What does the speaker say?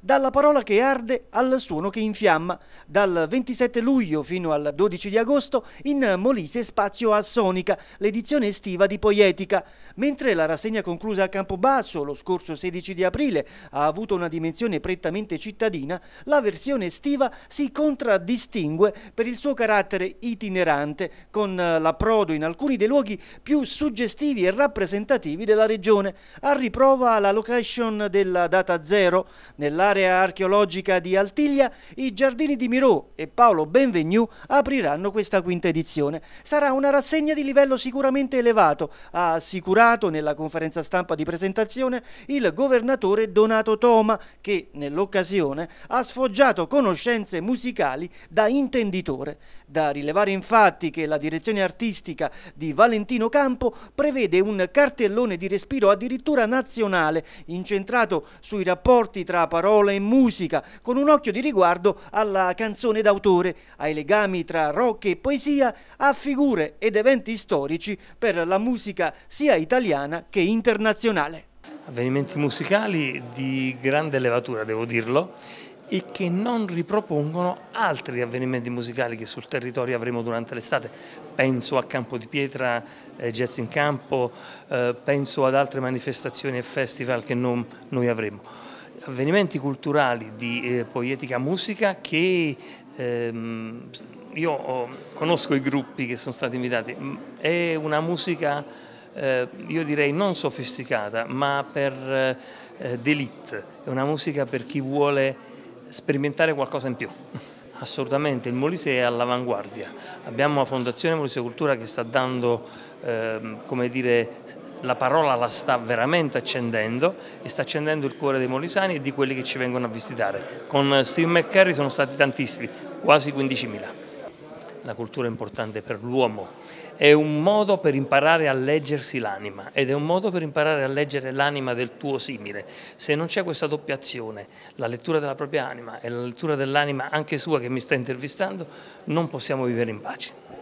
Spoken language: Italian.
dalla parola che arde al suono che infiamma. Dal 27 luglio fino al 12 di agosto in Molise Spazio a Sonica, l'edizione estiva di Poietica. Mentre la rassegna conclusa a Campobasso lo scorso 16 di aprile ha avuto una dimensione prettamente cittadina, la versione estiva si contraddistingue per il suo carattere itinerante, con l'approdo in alcuni dei luoghi più suggestivi e rappresentativi della regione, a riprova la location della data zero nella nell'area archeologica di Altiglia, i giardini di Miro e Paolo Benvenu apriranno questa quinta edizione. Sarà una rassegna di livello sicuramente elevato, ha assicurato nella conferenza stampa di presentazione il governatore Donato Toma, che nell'occasione ha sfoggiato conoscenze musicali da intenditore. Da rilevare infatti che la direzione artistica di Valentino Campo prevede un cartellone di respiro addirittura nazionale, incentrato sui rapporti tra parole parola e musica, con un occhio di riguardo alla canzone d'autore, ai legami tra rock e poesia, a figure ed eventi storici per la musica sia italiana che internazionale. Avvenimenti musicali di grande levatura, devo dirlo, e che non ripropongono altri avvenimenti musicali che sul territorio avremo durante l'estate. Penso a Campo di Pietra, eh, Jazz in Campo, eh, penso ad altre manifestazioni e festival che non, noi avremo avvenimenti culturali di eh, poetica musica che ehm, io ho, conosco i gruppi che sono stati invitati, mm, è una musica eh, io direi non sofisticata ma per eh, d'elite, è una musica per chi vuole sperimentare qualcosa in più. Assolutamente, il Molise è all'avanguardia. Abbiamo la Fondazione Molise Cultura che sta dando, eh, come dire, la parola la sta veramente accendendo e sta accendendo il cuore dei molisani e di quelli che ci vengono a visitare. Con Steve McCurry sono stati tantissimi, quasi 15.000. La cultura è importante per l'uomo, è un modo per imparare a leggersi l'anima ed è un modo per imparare a leggere l'anima del tuo simile. Se non c'è questa doppia azione, la lettura della propria anima e la lettura dell'anima anche sua che mi sta intervistando, non possiamo vivere in pace.